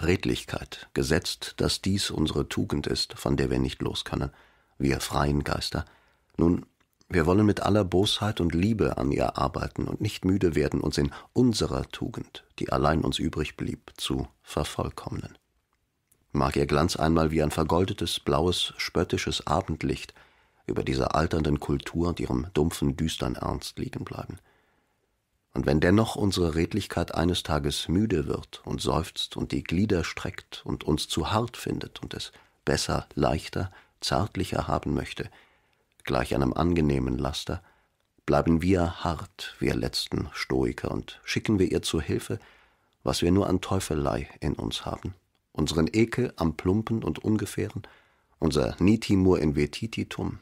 Redlichkeit, gesetzt, dass dies unsere Tugend ist, von der wir nicht loskönnen, wir freien Geister. Nun, wir wollen mit aller Bosheit und Liebe an ihr arbeiten und nicht müde werden, uns in unserer Tugend, die allein uns übrig blieb, zu vervollkommnen. Mag ihr Glanz einmal wie ein vergoldetes, blaues, spöttisches Abendlicht über dieser alternden Kultur und ihrem dumpfen, düstern Ernst liegen bleiben – und wenn dennoch unsere Redlichkeit eines Tages müde wird und seufzt und die Glieder streckt und uns zu hart findet und es besser, leichter, zärtlicher haben möchte, gleich einem angenehmen Laster, bleiben wir hart, wir letzten Stoiker, und schicken wir ihr zu Hilfe, was wir nur an Teufelei in uns haben, unseren Ekel am Plumpen und Ungefähren, unser Nitimur in Vetititum,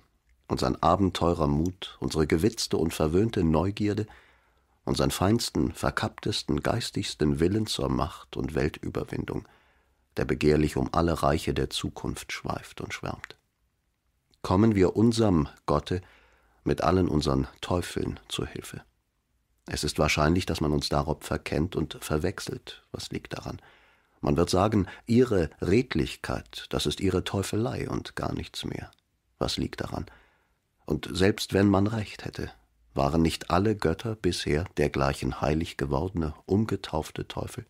unseren abenteurer Mut, unsere gewitzte und verwöhnte Neugierde, unseren feinsten, verkapptesten, geistigsten Willen zur Macht und Weltüberwindung, der begehrlich um alle Reiche der Zukunft schweift und schwärmt. Kommen wir unserem Gotte mit allen unseren Teufeln zur Hilfe. Es ist wahrscheinlich, dass man uns darob verkennt und verwechselt. Was liegt daran? Man wird sagen, ihre Redlichkeit, das ist ihre Teufelei und gar nichts mehr. Was liegt daran? Und selbst wenn man recht hätte, waren nicht alle Götter bisher dergleichen heilig gewordene, umgetaufte Teufel?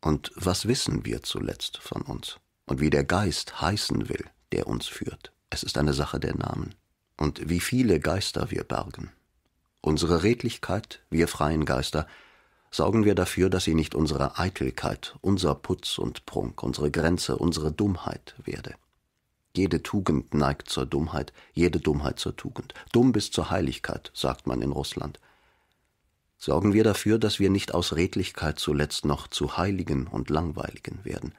Und was wissen wir zuletzt von uns? Und wie der Geist heißen will, der uns führt? Es ist eine Sache der Namen. Und wie viele Geister wir bergen. Unsere Redlichkeit, wir freien Geister, sorgen wir dafür, dass sie nicht unsere Eitelkeit, unser Putz und Prunk, unsere Grenze, unsere Dummheit werde. Jede Tugend neigt zur Dummheit, jede Dummheit zur Tugend. Dumm bis zur Heiligkeit, sagt man in Russland. Sorgen wir dafür, dass wir nicht aus Redlichkeit zuletzt noch zu Heiligen und Langweiligen werden.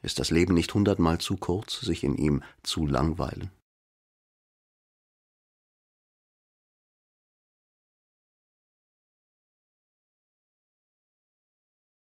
Ist das Leben nicht hundertmal zu kurz, sich in ihm zu langweilen?